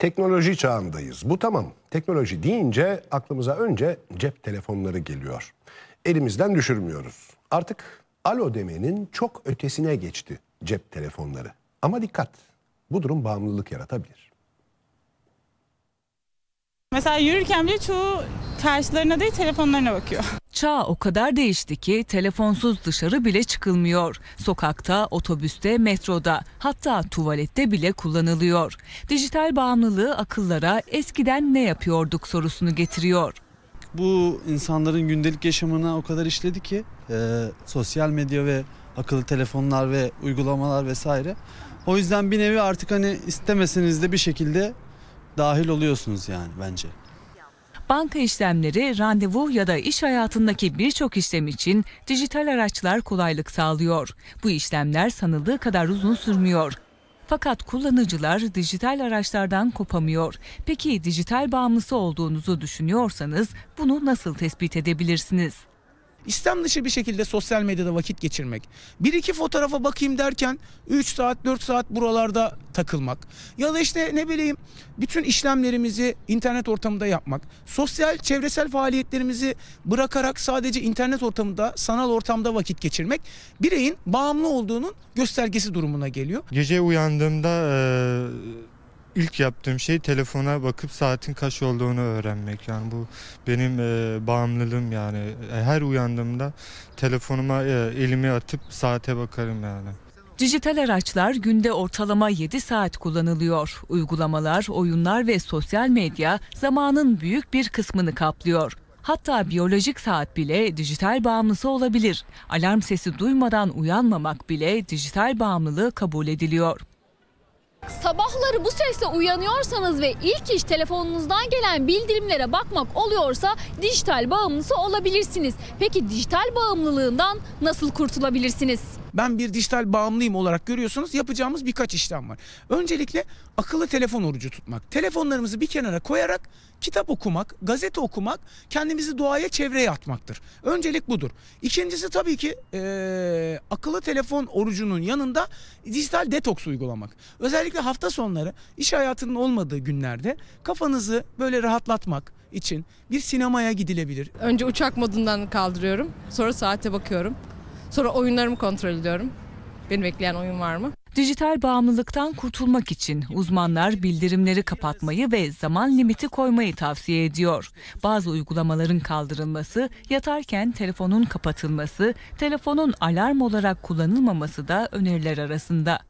Teknoloji çağındayız. Bu tamam. Teknoloji deyince aklımıza önce cep telefonları geliyor. Elimizden düşürmüyoruz. Artık alo demenin çok ötesine geçti cep telefonları. Ama dikkat. Bu durum bağımlılık yaratabilir. Mesela yürürken bile çoğu karşılarına değil telefonlarına bakıyor. Çağ o kadar değişti ki telefonsuz dışarı bile çıkılmıyor. Sokakta, otobüste, metroda hatta tuvalette bile kullanılıyor. Dijital bağımlılığı akıllara eskiden ne yapıyorduk sorusunu getiriyor. Bu insanların gündelik yaşamına o kadar işledi ki e, sosyal medya ve akıllı telefonlar ve uygulamalar vesaire. O yüzden bir nevi artık hani istemeseniz de bir şekilde dahil oluyorsunuz yani bence. Banka işlemleri, randevu ya da iş hayatındaki birçok işlem için dijital araçlar kolaylık sağlıyor. Bu işlemler sanıldığı kadar uzun sürmüyor. Fakat kullanıcılar dijital araçlardan kopamıyor. Peki dijital bağımlısı olduğunuzu düşünüyorsanız bunu nasıl tespit edebilirsiniz? İstem dışı bir şekilde sosyal medyada vakit geçirmek. Bir iki fotoğrafa bakayım derken 3 saat 4 saat buralarda takılmak. Ya da işte ne bileyim bütün işlemlerimizi internet ortamında yapmak. Sosyal çevresel faaliyetlerimizi bırakarak sadece internet ortamında sanal ortamda vakit geçirmek bireyin bağımlı olduğunun göstergesi durumuna geliyor. Gece uyandığımda ilk yaptığım şey telefona bakıp saatin kaç olduğunu öğrenmek. Yani bu benim e, bağımlılığım yani. E, her uyandığımda telefonuma e, elimi atıp saate bakarım yani. Dijital araçlar günde ortalama 7 saat kullanılıyor. Uygulamalar, oyunlar ve sosyal medya zamanın büyük bir kısmını kaplıyor. Hatta biyolojik saat bile dijital bağımlısı olabilir. Alarm sesi duymadan uyanmamak bile dijital bağımlılığı kabul ediliyor. Sabahları bu sesle uyanıyorsanız ve ilk iş telefonunuzdan gelen bildirimlere bakmak oluyorsa dijital bağımlısı olabilirsiniz. Peki dijital bağımlılığından nasıl kurtulabilirsiniz? ben bir dijital bağımlıyım olarak görüyorsunuz. Yapacağımız birkaç işlem var. Öncelikle akıllı telefon orucu tutmak. Telefonlarımızı bir kenara koyarak kitap okumak, gazete okumak, kendimizi doğaya çevreye atmaktır. Öncelik budur. İkincisi tabii ki e, akıllı telefon orucunun yanında dijital detoks uygulamak. Özellikle hafta sonları iş hayatının olmadığı günlerde kafanızı böyle rahatlatmak, için bir sinemaya gidilebilir. Önce uçak modundan kaldırıyorum. Sonra saate bakıyorum. Sonra oyunlarımı kontrol ediyorum. Beni bekleyen oyun var mı? Dijital bağımlılıktan kurtulmak için uzmanlar bildirimleri kapatmayı ve zaman limiti koymayı tavsiye ediyor. Bazı uygulamaların kaldırılması, yatarken telefonun kapatılması, telefonun alarm olarak kullanılmaması da öneriler arasında.